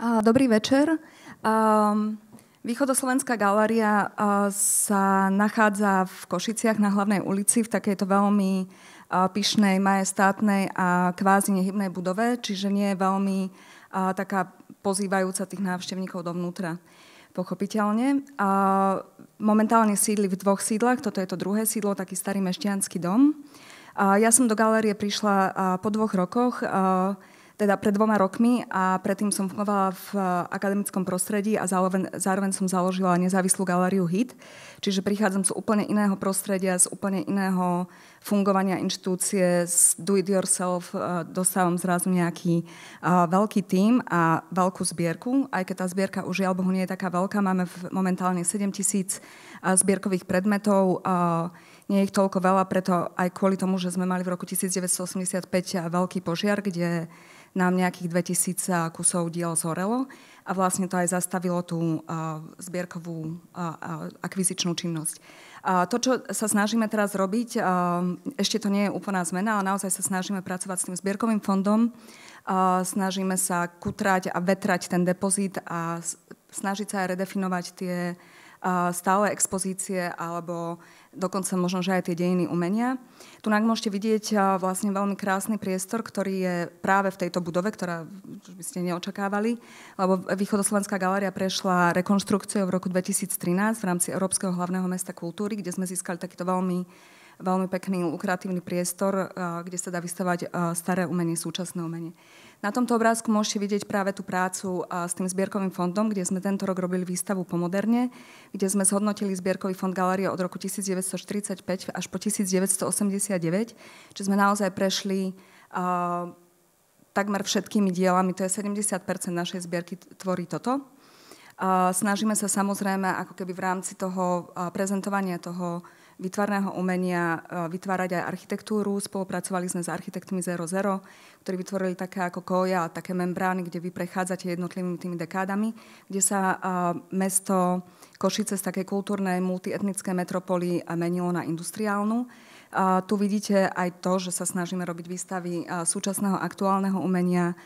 Dobrý večer. Východoslovenská galéria sa nachádza v Košiciach na hlavnej ulici v takejto veľmi pyšnej, majestátnej a kvázi nehybnej budove, čiže nie je veľmi taká pozývajúca tých návštevníkov dovnútra. Pochopiteľne. Momentálne sídli v dvoch sídlach, toto je to druhé sídlo, taký starý mešťanský dom. Ja som do galérie prišla po dvoch rokoch, teda pred dvoma rokmi a predtým som fungovala v eh, akademickom prostredí a zároveň, zároveň som založila nezávislú galériu HIT, čiže prichádzam z úplne iného prostredia, z úplne iného fungovania inštitúcie, z do it yourself eh, dostávam zrazu nejaký eh, veľký tím a veľkú zbierku, aj keď tá zbierka už žiaľ Bohu nie je taká veľká, máme momentálne 7 tisíc zbierkových predmetov, nie je ich toľko veľa, preto aj kvôli tomu, že sme mali v roku 1985 veľký požiar, kde nám nejakých 2000 eh, kusov diel zhorelo a vlastne to aj zastavilo tú eh, zbierkovú eh, akvizičnú činnosť. A to, čo sa snažíme teraz robiť, ešte to nie je úplná zmena, ale naozaj sa snažíme pracovať s tým zbierkovým fondom, snažíme sa kutrať a vetrať ten depozit a snažiť sa aj redefinovať tie stále expozície alebo dokonca možno, že aj tie dejiny umenia. Tu môžete vidieť vlastne veľmi krásny priestor, ktorý je práve v tejto budove, ktorá by ste neočakávali, lebo Východoslovenská galéria prešla rekonštrukciou v roku 2013 v rámci Európskeho hlavného mesta kultúry, kde sme získali takýto veľmi veľmi pekný lukratívny priestor, eh, kde sa dá vystavať eh, staré umenie, súčasné umenie. Na tomto obrázku môžete vidieť práve tú prácu eh, s tým zbierkovým fondom, kde sme tento rok robili výstavu Pomoderne, kde sme zhodnotili zbierkový fond galérie od roku 1945 až po 1989, čiže sme naozaj prešli takmer všetkými dielami, to je 70 našej zbierky tvorí toto. snažíme sa samozrejme ako keby v rámci toho prezentovania toho výtvarného umenia e, vytvárať aj architektúru. Spolupracovali sme s architektmi 00, ktorí vytvorili také ako koja, také membrány, kde vy prechádzate jednotlivými tými dekádami, kde sa e, mesto Košice z také kultúrnej multietnické metropoly menilo na industriálnu. Tu vidíte aj to, že sa snažíme robiť výstavy súčasného aktuálneho umenia.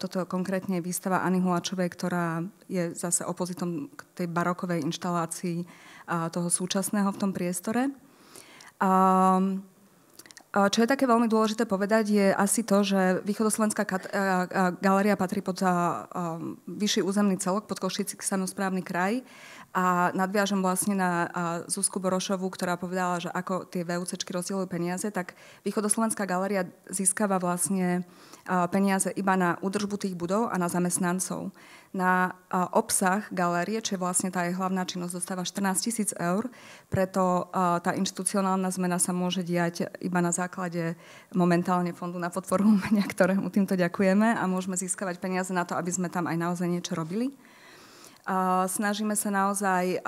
Toto konkrétne je výstava Anny Hulačovej, ktorá je zase opozitom k tej barokovej inštalácii toho súčasného v tom priestore. Čo je také veľmi dôležité povedať, je asi to, že Východoslovenská galéria patrí pod vyšší územný celok, pod Košický samozprávny kraj. A nadviažem vlastne na Zuzku Borošovu, ktorá povedala, že ako tie VUCčky rozdielujú peniaze, tak Východoslovenská galéria získava vlastne peniaze iba na údržbu tých budov a na zamestnancov na obsah galérie, čo je vlastne tá jej hlavná činnosť, dostáva 14 tisíc eur, preto tá inštitucionálna zmena sa môže diať iba na základe momentálne Fondu na podporu umenia, ktorému týmto ďakujeme a môžeme získavať peniaze na to, aby sme tam aj naozaj niečo robili. Snažíme sa naozaj,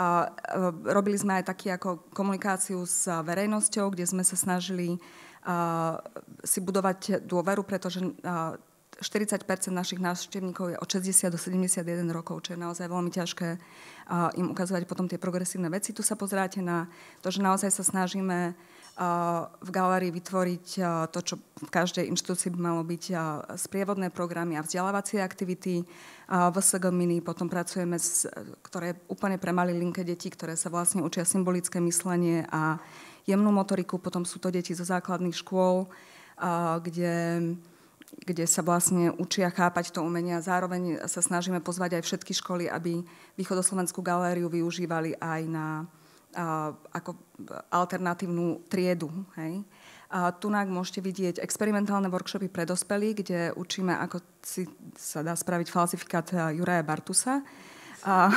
robili sme aj taký ako komunikáciu s verejnosťou, kde sme sa snažili si budovať dôveru, pretože 40 našich návštevníkov je od 60 do 71 rokov, čo je naozaj veľmi ťažké im ukazovať potom tie progresívne veci. Tu sa pozráte na to, že naozaj sa snažíme v galerii vytvoriť to, čo v každej inštitúcii by malo byť sprievodné programy a vzdelávacie aktivity. V Mini potom pracujeme, s, ktoré úplne premali linke detí, ktoré sa vlastne učia symbolické myslenie a jemnú motoriku. Potom sú to deti zo základných škôl, kde kde sa vlastne učia chápať to umenie a zároveň sa snažíme pozvať aj všetky školy, aby východoslovenskú galériu využívali aj na ako alternatívnu triedu. Hej. A tunák môžete vidieť experimentálne workshopy pre dospelí, kde učíme, ako si sa dá spraviť falsifikát eh, Juraja Bartusa. A,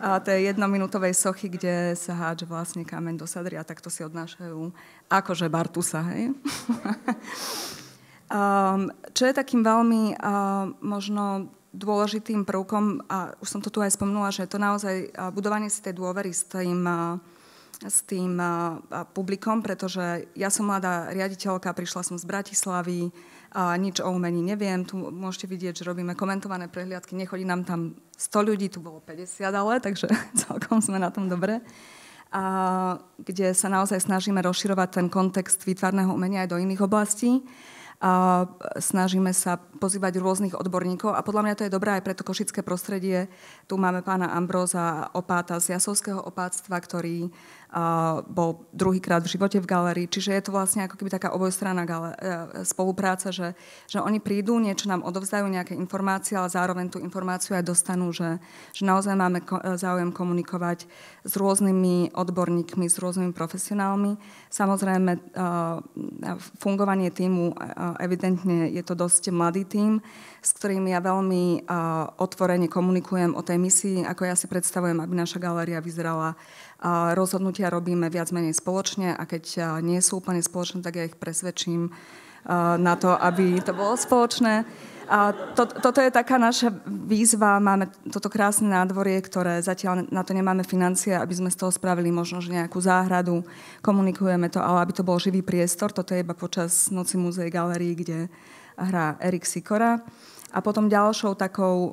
a je jednominútovej sochy, kde sa háč vlastne kameň do sadry a takto si odnášajú akože Bartusa, hej? Ehm, čo je takým veľmi ehm, možno dôležitým prvkom, a už som to tu aj spomnula, že je to naozaj e, budovanie si tej dôvery s tým, e, s tým e, publikom, pretože ja som mladá riaditeľka, prišla som z Bratislavy, a nič o umení neviem, tu môžete vidieť, že robíme komentované prehliadky, nechodí nám tam 100 ľudí, tu bolo 50 ale, takže celkom sme na tom dobre. A, kde sa naozaj snažíme rozširovať ten kontext výtvarného umenia aj do iných oblastí a snažíme sa pozývať rôznych odborníkov a podľa mňa to je dobré aj pre to košické prostredie. Tu máme pána Ambroza Opáta z Jasovského opáctva, ktorý bol druhýkrát v živote v galerii, čiže je to vlastne ako keby taká obojstranná e, spolupráca, že, že oni prídu, niečo nám odovzdajú, nejaké informácie, ale zároveň tú informáciu aj dostanú, že, že naozaj máme e, záujem komunikovať s rôznymi odborníkmi, s rôznymi profesionálmi. Samozrejme, e, fungovanie týmu, evidentne je to dosť mladý tým, s ktorým ja veľmi otvorene komunikujem o tej misii, ako ja si predstavujem, aby naša galéria vyzerala Rozhodnutia robíme viac menej spoločne a keď nie sú úplne spoločné, tak ja ich presvedčím na to, aby to bolo spoločné. A to, toto je taká naša výzva. Máme toto krásne nádvorie, ktoré zatiaľ na to nemáme financie, aby sme z toho spravili možno že nejakú záhradu. Komunikujeme to, ale aby to bol živý priestor. Toto je iba počas Noci muzej galerii, kde hrá Erik Sikora. A potom ďalšou takou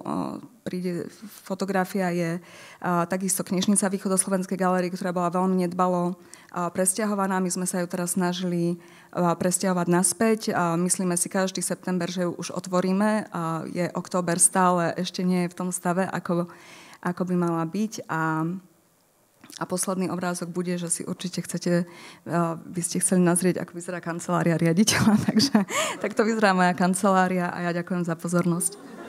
príde fotografia, je a, takisto knižnica Východoslovenskej galerie, ktorá bola veľmi nedbalo a, presťahovaná. My sme sa ju teraz snažili a, presťahovať naspäť. A myslíme si každý september, že ju už otvoríme. A je október stále, ešte nie je v tom stave, ako, ako by mala byť. A, a posledný obrázok bude, že si určite chcete, by ste chceli nazrieť, ako vyzerá kancelária riaditeľa. Takže takto vyzerá moja kancelária a ja ďakujem za pozornosť.